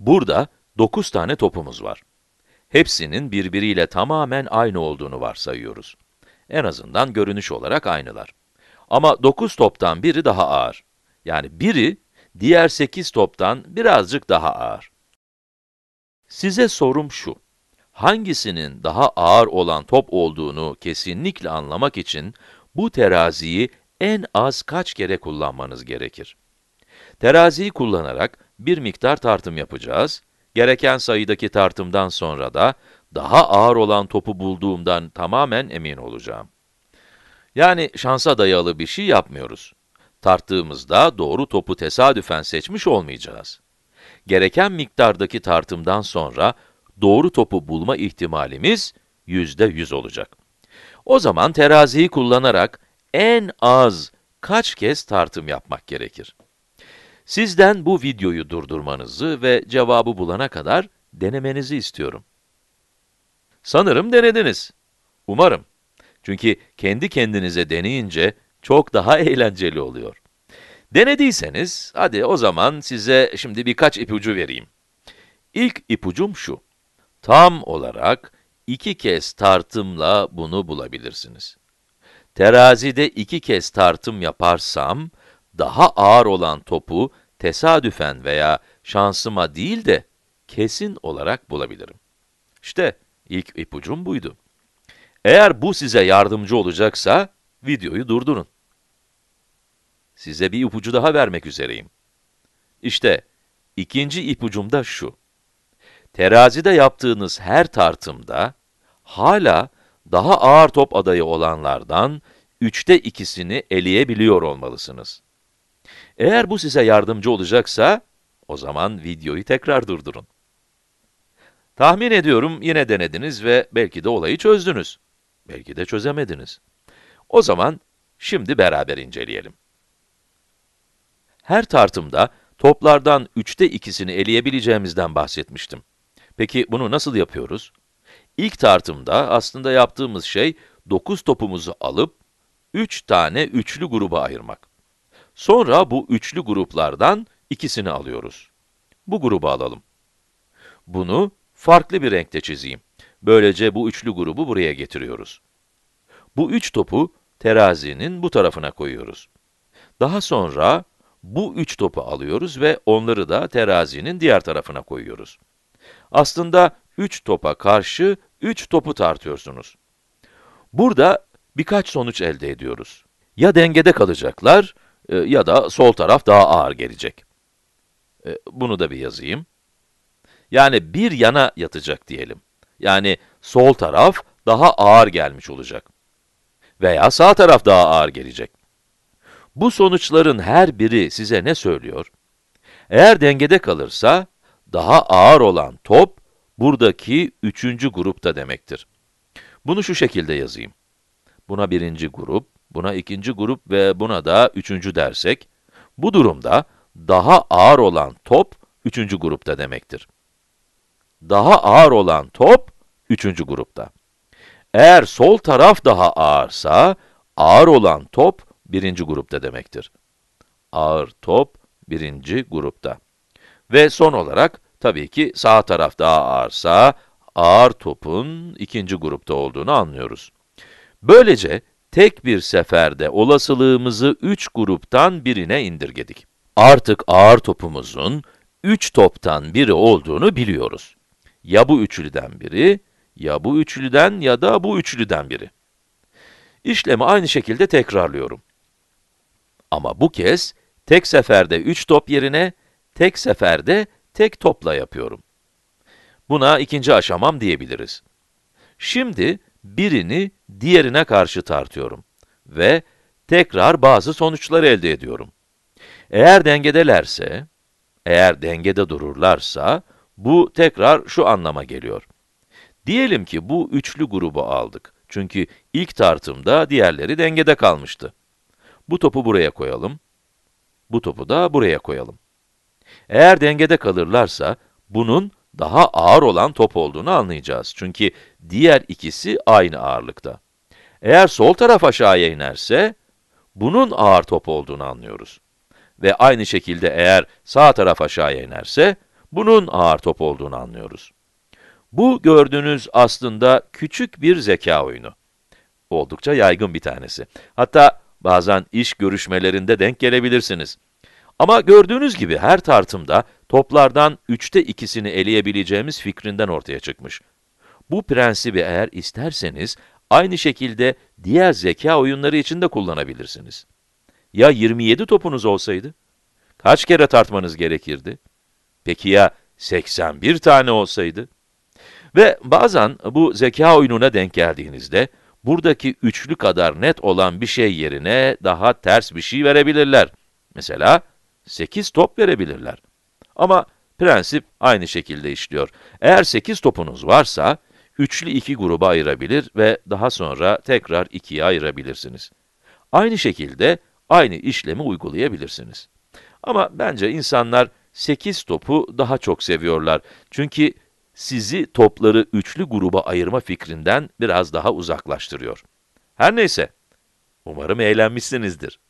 Burada 9 tane topumuz var. Hepsinin birbiriyle tamamen aynı olduğunu varsayıyoruz. En azından görünüş olarak aynılar. Ama 9 toptan biri daha ağır. Yani biri, diğer 8 toptan birazcık daha ağır. Size sorum şu, hangisinin daha ağır olan top olduğunu kesinlikle anlamak için bu teraziyi en az kaç kere kullanmanız gerekir? Teraziyi kullanarak bir miktar tartım yapacağız. Gereken sayıdaki tartımdan sonra da daha ağır olan topu bulduğumdan tamamen emin olacağım. Yani şansa dayalı bir şey yapmıyoruz. Tarttığımızda doğru topu tesadüfen seçmiş olmayacağız. Gereken miktardaki tartımdan sonra doğru topu bulma ihtimalimiz yüzde yüz olacak. O zaman teraziyi kullanarak en az kaç kez tartım yapmak gerekir? Sizden bu videoyu durdurmanızı ve cevabı bulana kadar denemenizi istiyorum. Sanırım denediniz. Umarım. Çünkü kendi kendinize deneyince çok daha eğlenceli oluyor. Denediyseniz, hadi o zaman size şimdi birkaç ipucu vereyim. İlk ipucum şu. Tam olarak iki kez tartımla bunu bulabilirsiniz. Terazide iki kez tartım yaparsam, daha ağır olan topu tesadüfen veya şansıma değil de kesin olarak bulabilirim. İşte ilk ipucum buydu. Eğer bu size yardımcı olacaksa videoyu durdurun. Size bir ipucu daha vermek üzereyim. İşte ikinci ipucum da şu. Terazide yaptığınız her tartımda hala daha ağır top adayı olanlardan üçte ikisini eleyebiliyor olmalısınız. Eğer bu size yardımcı olacaksa, o zaman videoyu tekrar durdurun. Tahmin ediyorum yine denediniz ve belki de olayı çözdünüz. Belki de çözemediniz. O zaman şimdi beraber inceleyelim. Her tartımda toplardan üçte ikisini eleyebileceğimizden bahsetmiştim. Peki bunu nasıl yapıyoruz? İlk tartımda aslında yaptığımız şey 9 topumuzu alıp 3 tane üçlü gruba ayırmak. Sonra bu üçlü gruplardan ikisini alıyoruz. Bu grubu alalım. Bunu farklı bir renkte çizeyim. Böylece bu üçlü grubu buraya getiriyoruz. Bu üç topu terazinin bu tarafına koyuyoruz. Daha sonra bu üç topu alıyoruz ve onları da terazinin diğer tarafına koyuyoruz. Aslında üç topa karşı üç topu tartıyorsunuz. Burada birkaç sonuç elde ediyoruz. Ya dengede kalacaklar ee, ya da sol taraf daha ağır gelecek. Ee, bunu da bir yazayım. Yani bir yana yatacak diyelim. Yani sol taraf daha ağır gelmiş olacak. Veya sağ taraf daha ağır gelecek. Bu sonuçların her biri size ne söylüyor? Eğer dengede kalırsa, daha ağır olan top, buradaki üçüncü grupta demektir. Bunu şu şekilde yazayım. Buna birinci grup, buna ikinci grup ve buna da üçüncü dersek, bu durumda daha ağır olan top üçüncü grupta demektir. Daha ağır olan top üçüncü grupta. Eğer sol taraf daha ağırsa, ağır olan top birinci grupta demektir. Ağır top birinci grupta. Ve son olarak, tabii ki sağ taraf daha ağırsa, ağır topun ikinci grupta olduğunu anlıyoruz. Böylece tek bir seferde olasılığımızı üç gruptan birine indirgedik. Artık ağır topumuzun üç toptan biri olduğunu biliyoruz. Ya bu üçlüden biri, ya bu üçlüden ya da bu üçlüden biri. İşlemi aynı şekilde tekrarlıyorum. Ama bu kez tek seferde üç top yerine tek seferde tek topla yapıyorum. Buna ikinci aşamam diyebiliriz. Şimdi birini diğerine karşı tartıyorum ve tekrar bazı sonuçlar elde ediyorum. Eğer dengedelerse, eğer dengede dururlarsa, bu tekrar şu anlama geliyor. Diyelim ki bu üçlü grubu aldık. Çünkü ilk tartımda diğerleri dengede kalmıştı. Bu topu buraya koyalım. Bu topu da buraya koyalım. Eğer dengede kalırlarsa, bunun daha ağır olan top olduğunu anlayacağız. Çünkü diğer ikisi aynı ağırlıkta. Eğer sol taraf aşağıya inerse, bunun ağır top olduğunu anlıyoruz. Ve aynı şekilde eğer sağ taraf aşağıya inerse, bunun ağır top olduğunu anlıyoruz. Bu gördüğünüz aslında küçük bir zeka oyunu. Oldukça yaygın bir tanesi. Hatta bazen iş görüşmelerinde denk gelebilirsiniz. Ama gördüğünüz gibi her tartımda toplardan üçte ikisini eleyebileceğimiz fikrinden ortaya çıkmış. Bu prensibi eğer isterseniz, aynı şekilde diğer zeka oyunları için de kullanabilirsiniz. Ya 27 topunuz olsaydı? Kaç kere tartmanız gerekirdi? Peki ya 81 tane olsaydı? Ve bazen bu zeka oyununa denk geldiğinizde, buradaki üçlü kadar net olan bir şey yerine daha ters bir şey verebilirler. Mesela 8 top verebilirler. Ama prensip aynı şekilde işliyor. Eğer 8 topunuz varsa, üçlü iki gruba ayırabilir ve daha sonra tekrar ikiye ayırabilirsiniz. Aynı şekilde aynı işlemi uygulayabilirsiniz. Ama bence insanlar 8 topu daha çok seviyorlar. Çünkü sizi topları üçlü gruba ayırma fikrinden biraz daha uzaklaştırıyor. Her neyse, umarım eğlenmişsinizdir.